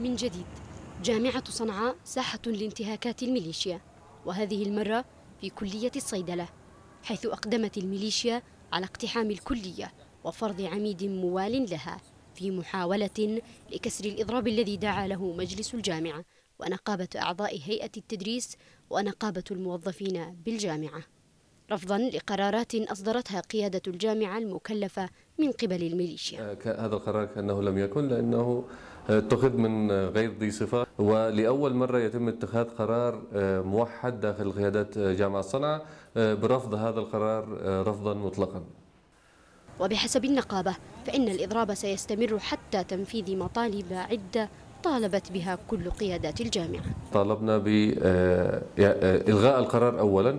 من جديد جامعة صنعاء ساحة لانتهاكات الميليشيا وهذه المرة في كلية الصيدلة حيث أقدمت الميليشيا على اقتحام الكلية وفرض عميد موال لها في محاولة لكسر الإضراب الذي دعا له مجلس الجامعة ونقابة أعضاء هيئة التدريس ونقابة الموظفين بالجامعة رفضا لقرارات أصدرتها قيادة الجامعة المكلفة من قبل الميليشيا آه، هذا القرار كأنه لم يكن لأنه اتخذ من غير ذي صفة ولأول مرة يتم اتخاذ قرار آه، موحد داخل قيادات آه، جامعة صنعاء آه، برفض هذا القرار رفضا مطلقا وبحسب النقابة فإن الإضراب سيستمر حتى تنفيذ مطالب عدة طالبت بها كل قيادات الجامعة طالبنا بإلغاء القرار أولا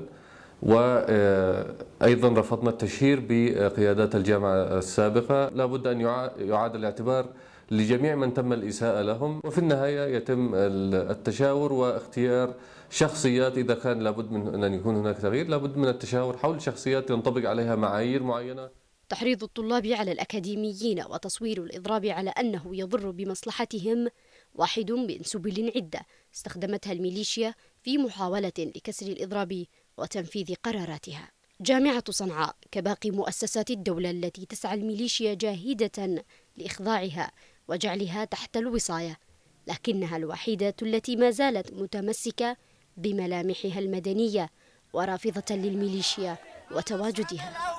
وأيضا رفضنا التشهير بقيادات الجامعة السابقة لابد أن يعاد الاعتبار لجميع من تم الإساءة لهم وفي النهاية يتم التشاور واختيار شخصيات إذا كان لابد من أن يكون هناك تغيير لابد من التشاور حول شخصيات ينطبق عليها معايير معينة تحريض الطلاب على الأكاديميين وتصوير الإضراب على أنه يضر بمصلحتهم واحد من سبل عدة استخدمتها الميليشيا في محاولة لكسر الإضراب وتنفيذ قراراتها جامعة صنعاء كباقي مؤسسات الدولة التي تسعى الميليشيا جاهدة لإخضاعها وجعلها تحت الوصاية لكنها الوحيدة التي ما زالت متمسكة بملامحها المدنية ورافضة للميليشيا وتواجدها